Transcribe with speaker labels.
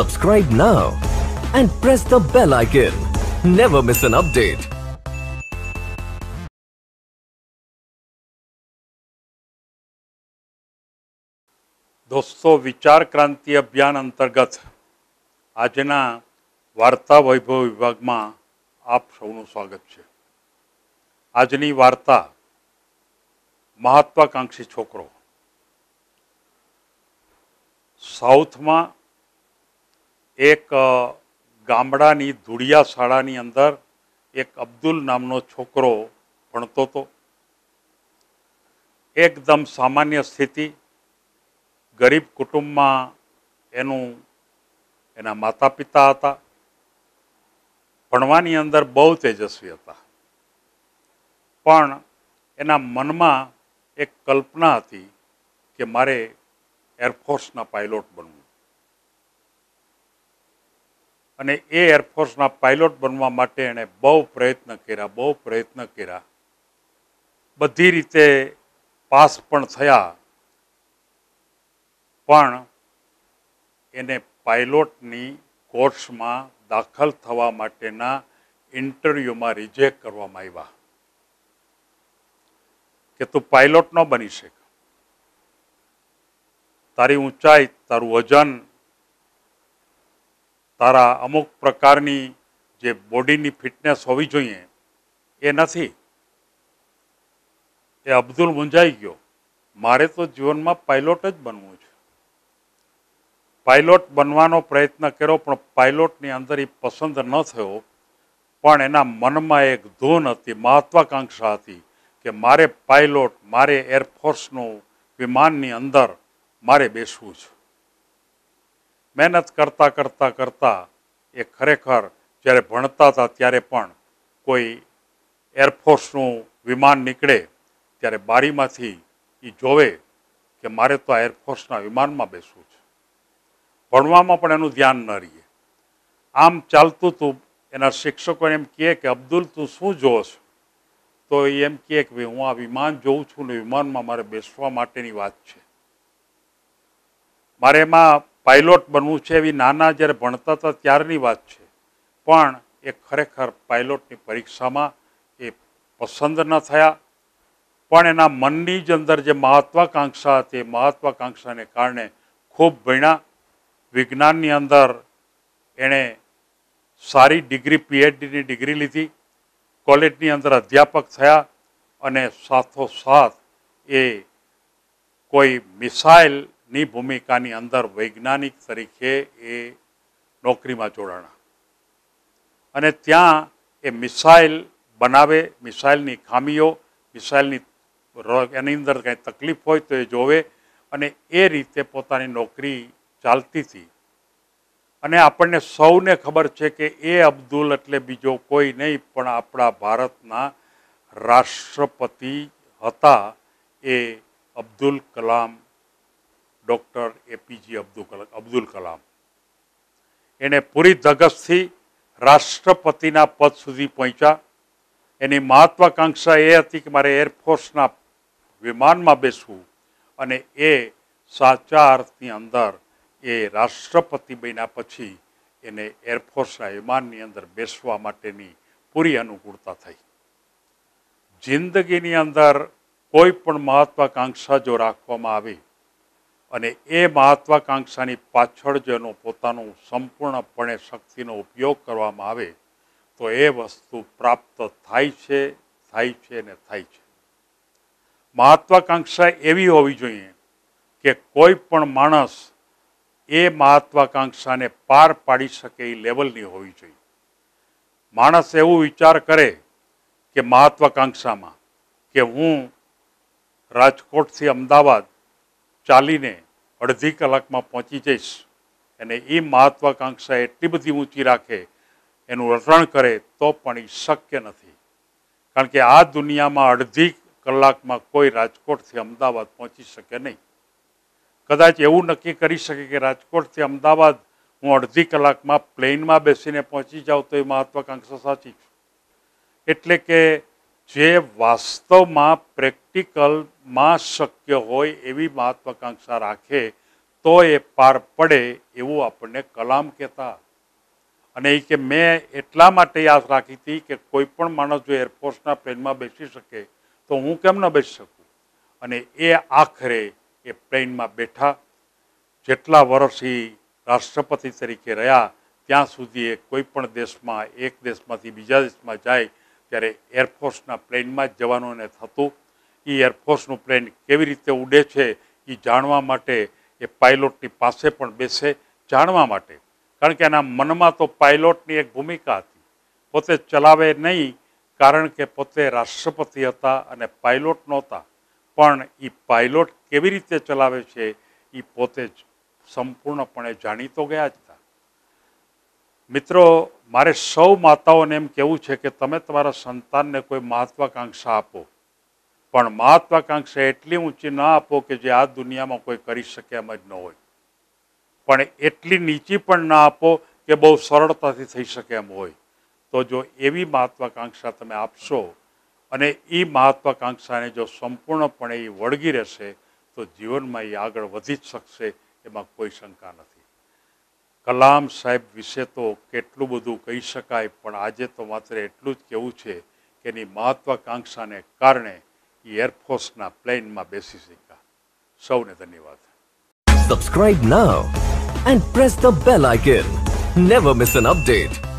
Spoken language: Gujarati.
Speaker 1: Subscribe now and press the bell icon. Never miss an update. દોસ્તો વિચાર ક્રાંતિ અભિયાન અંતર્ગત આજના વાર્તા વૈભવ વિભાગમાં આપ સૌનું સ્વાગત છે આજની વાર્તા મહત્વાકાંક્ષી છોકરો સાઉથમાં એક ગામડાની ધૂળિયા શાળાની અંદર એક અબ્દુલ નામનો છોકરો ભણતો હતો એકદમ સામાન્ય સ્થિતિ ગરીબ કુટુંબમાં એનું એના માતા પિતા હતા ભણવાની અંદર બહુ તેજસ્વી હતા પણ એના મનમાં એક કલ્પના હતી કે મારે એરફોર્સના પાયલોટ બનવું અને એ એરફોર્સના પાયલોટ બનવા માટે એણે બહુ પ્રયત્ન કર્યા બહુ પ્રયત્ન કર્યા બધી રીતે પાસ પણ થયા પણ એને પાયલોટની કોર્સમાં દાખલ થવા માટેના ઇન્ટરવ્યૂમાં રિજેક્ટ કરવામાં આવ્યા કે તું પાયલોટ ન બની શકે તારી ઊંચાઈ તારું વજન તારા અમુક પ્રકારની જે બોડીની ફિટનેસ હોવી જોઈએ એ નથી એ અબ્દુલ મુંજાઈ ગયો મારે તો જીવનમાં પાયલોટ જ બનવું છે પાયલોટ બનવાનો પ્રયત્ન કર્યો પણ પાયલોટની અંદર એ પસંદ ન થયો પણ એના મનમાં એક ધૂન હતી મહત્વાકાંક્ષા હતી કે મારે પાયલોટ મારે એરફોર્સનું વિમાનની અંદર મારે બેસવું છે મહેનત કરતાં કરતાં કરતાં એ ખરેખર જ્યારે ભણતા હતા ત્યારે પણ કોઈ એરફોર્સનું વિમાન નીકળે ત્યારે બારીમાંથી એ જોવે કે મારે તો આ એરફોર્સના વિમાનમાં બેસવું છે ભણવામાં પણ એનું ધ્યાન ન રહીએ આમ ચાલતું હતું એના શિક્ષકોને એમ કહે કે અબ્દુલ તું શું જોવો છો તો એ એમ કહે કે હું આ વિમાન જોઉં છું ને વિમાનમાં મારે બેસવા માટેની વાત છે મારે એમાં પાયલોટ બનવું છે એવી નાના જ્યારે ભણતા હતા ત્યારની વાત છે પણ એ ખરેખર પાયલોટની પરીક્ષામાં એ પસંદ ન થયા પણ એના મનની જ અંદર જે મહત્વાકાંક્ષા હતી એ મહત્વાકાંક્ષાને કારણે ખૂબ ભણ્યા વિજ્ઞાનની અંદર એણે સારી ડિગ્રી પીએચડીની ડિગ્રી લીધી કોલેજની અંદર અધ્યાપક થયા અને સાથોસાથ એ કોઈ મિસાઇલ ની ભૂમિકાની અંદર વૈજ્ઞાનિક તરીકે એ નોકરીમાં જોડાણા અને ત્યાં એ મિસાઇલ બનાવે મિસાઇલની ખામીઓ મિસાઇલની એની અંદર કંઈ તકલીફ હોય તો એ જોવે અને એ રીતે પોતાની નોકરી ચાલતી હતી અને આપણને સૌને ખબર છે કે એ અબ્દુલ એટલે બીજો કોઈ નહીં પણ આપણા ભારતના રાષ્ટ્રપતિ હતા એ અબ્દુલ કલામ ડૉક્ટર એપીજે અબ્દુલ અબ્દુલ કલામ એને પૂરી ધગસથી રાષ્ટ્રપતિના પદ સુધી પહોંચ્યા એની મહત્વાકાંક્ષા એ હતી કે મારે એરફોર્સના વિમાનમાં બેસવું અને એ સાચા અર્થની અંદર એ રાષ્ટ્રપતિ બન્યા પછી એને એરફોર્સના વિમાનની અંદર બેસવા માટેની પૂરી અનુકૂળતા થઈ જિંદગીની અંદર કોઈ પણ મહત્વાકાંક્ષા જો રાખવામાં આવી અને એ મહત્વાકાંક્ષાની પાછળ જો એનો પોતાનું સંપૂર્ણપણે શક્તિનો ઉપયોગ કરવામાં આવે તો એ વસ્તુ પ્રાપ્ત થાય છે થાય છે ને થાય છે મહત્વાકાંક્ષા એવી હોવી જોઈએ કે કોઈ પણ માણસ એ મહત્વાકાંક્ષાને પાર પાડી શકે એ લેવલની હોવી જોઈએ માણસ એવું વિચાર કરે કે મહત્વાકાંક્ષામાં કે હું રાજકોટથી અમદાવાદ ચાલીને અડધી કલાકમાં પહોંચી જઈશ અને એ મહત્વાકાંક્ષા એટલી બધી ઊંચી રાખે એનું રટણ કરે તો પણ એ શક્ય નથી કારણ કે આ દુનિયામાં અડધી કલાકમાં કોઈ રાજકોટથી અમદાવાદ પહોંચી શકે નહીં કદાચ એવું નક્કી કરી શકે કે રાજકોટથી અમદાવાદ હું અડધી કલાકમાં પ્લેનમાં બેસીને પહોંચી જાઉં તો એ મહત્વાકાંક્ષા સાચી છું એટલે કે જે વાસ્તવમાં પ્રેક્ટિકલમાં શક્ય હોય એવી મહત્વાકાંક્ષા રાખે તો એ પાર પડે એવું આપણને કલામ કહેતા અને એ કે મેં એટલા માટે યાદ રાખી હતી કે કોઈ પણ માણસ જો એરફોર્સના પ્લેનમાં બેસી શકે તો હું કેમ ન બેસી શકું અને એ આખરે એ પ્લેનમાં બેઠા જેટલા વર્ષ એ રાષ્ટ્રપતિ તરીકે રહ્યા ત્યાં સુધી એ કોઈ પણ દેશમાં એક દેશમાંથી બીજા દેશમાં જાય ત્યારે એરફોર્સના પ્લેનમાં જ જવાનોને થતું એ એરફોર્સનું પ્લેન કેવી રીતે ઉડે છે એ જાણવા માટે એ પાયલોટની પાસે પણ બેસે જાણવા માટે કારણ કે એના મનમાં તો પાયલોટની એક ભૂમિકા હતી પોતે ચલાવે નહીં કારણ કે પોતે રાષ્ટ્રપતિ હતા અને પાયલોટ નહોતા પણ એ પાયલોટ કેવી રીતે ચલાવે છે એ પોતે જ સંપૂર્ણપણે જાણીતો ગયા જ મિત્રો મારે સૌ માતાઓને એમ કહેવું છે કે તમે તમારા સંતાનને કોઈ મહત્વાકાંક્ષા આપો પણ મહત્વાકાંક્ષા એટલી ઊંચી ના આપો કે જે આ દુનિયામાં કોઈ કરી શકે એમ જ ન હોય પણ એટલી નીચી પણ ના આપો કે બહુ સરળતાથી થઈ શકે એમ હોય તો જો એવી મહત્વાકાંક્ષા તમે આપશો અને એ મહત્વાકાંક્ષાને જો સંપૂર્ણપણે એ વળગી રહેશે તો જીવનમાં એ આગળ વધી જ શકશે એમાં કોઈ શંકા નથી કલામ સાહેબ વિશે તો કેટલું બધું કહી શકાય પણ આજે તો માત્ર એટલું જ કહેવું છે કે એની મહત્વાકાંક્ષાને કારણે એ એરફોર્સના પ્લેનમાં બેસી શક્યા સૌને ધન્યવાદ subscribe now and press the bell icon never miss an update